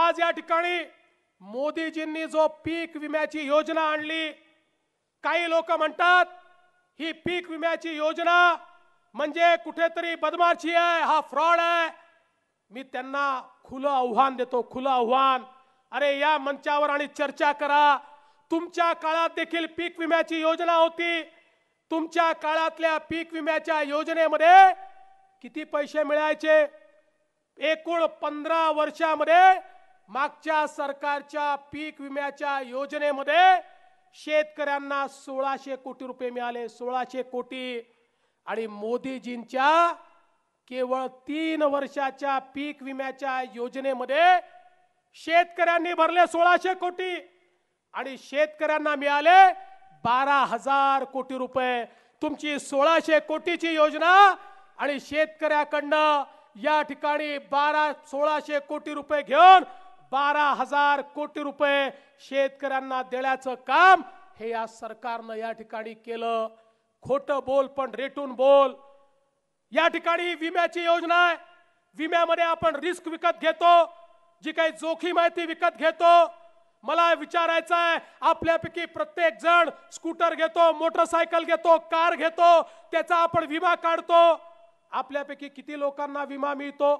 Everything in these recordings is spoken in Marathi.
आज या ठिकाणी मोदीजींनी जो पीक विम्याची योजना आणली काही लोक म्हणतात ही पीक विम्याची योजना म्हणजे कुठेतरी बदमाशी आहे हा फ्रॉड आहे मी त्यांना खुलं आव्हान देतो खुलं आव्हान अरे या मंचावर आणि चर्चा करा तुमच्या काळात देखील पीक विम्याची योजना होती तुमच्या काळातल्या पीक विम्याच्या योजनेमध्ये किती पैसे मिळायचे एकूण पंधरा वर्षामध्ये मागच्या सरकारच्या पीक विम्याच्या योजनेमध्ये शेतकऱ्यांना सोळाशे कोटी रुपये मिळाले सोळाशे कोटी आणि मोदीजींच्या केवळ तीन वर्षाच्या पीक विम्याच्या योजनेमध्ये शेतकऱ्यांनी भरले सोळाशे कोटी आणि शेतकऱ्यांना मिळाले बारा हजार कोटी रुपये तुमची सोळाशे कोटीची योजना आणि शेतकऱ्याकडनं या ठिकाणी बारा सोळाशे कोटी रुपये घेऊन बारा हजार कोटी रुपये शेतकऱ्यांना देण्याचं काम हे या सरकारनं या ठिकाणी केलं खोटं बोल पण रेटून बोल या ठिकाणी विम्याची योजना आहे विम्यामध्ये आपण रिस्क विकत घेतो जी काही जोखीम आहे ती विकत घेतो मला विचारायचं आहे आपल्यापैकी प्रत्येक जण स्कूटर घेतो मोटरसायकल घेतो कार घेतो त्याचा आपण विमा काढतो आपल्यापैकी किती लोकांना विमा मिळतो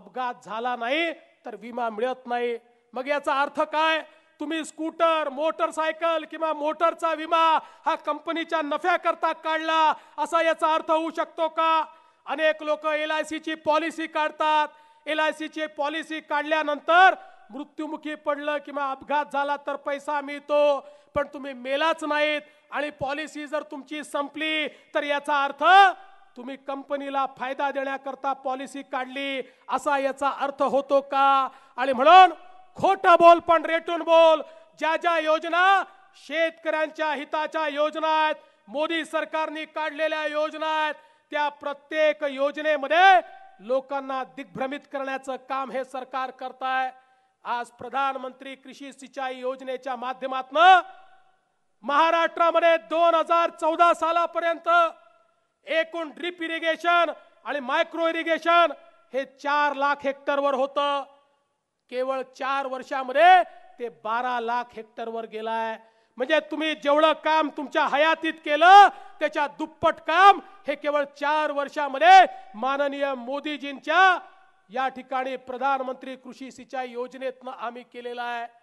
अपघात झाला नाही तर विमा मिळत नाही मग याचा अर्थ काय तुम्ही स्कूटर मोटरसायकल किंवा मोटरचा विमा हा कंपनीच्या नफ्याकरता काढला असा याचा अर्थ होऊ शकतो का अनेक लोक एल आय सीची पॉलिसी काढतात एल आय सीची पॉलिसी काढल्यानंतर मृत्युमुखी पडलं किंवा अपघात झाला तर पैसा मिळतो पण तुम्ही मेलाच नाहीत आणि पॉलिसी जर तुमची संपली तर याचा अर्थ तुम्ही कंपनीला फायदा देण्याकरता पॉलिसी काढली असा याचा अर्थ होतो का आणि म्हणून खोट बोल पण रेटून बोल ज्या ज्या योजना शेतकऱ्यांच्या हिताच्या योजना आहेत मोदी सरकारने काढलेल्या योजना आहेत त्या प्रत्येक योजनेमध्ये लोकांना दिग्भ्रमित करण्याचं काम हे सरकार करताय आज प्रधानमंत्री कृषी सिंचाई योजनेच्या माध्यमातून महाराष्ट्रामध्ये दोन हजार चौदा सालापर्यंत एकूण ड्रीप इरिगेशन आणि मायक्रो इरिगेशन हे चार लाख हेक्टरवर होतं केवळ चार वर्षामध्ये ते बारा लाख हेक्टरवर गेलाय म्हणजे तुम्ही जेवढं काम तुमच्या हयातीत केलं त्याच्या दुप्पट काम हे केवळ चार वर्षामध्ये माननीय मोदीजींच्या या ठिकाणी प्रधानमंत्री कृषी सिंचाई योजनेतनं आम्ही केलेलं आहे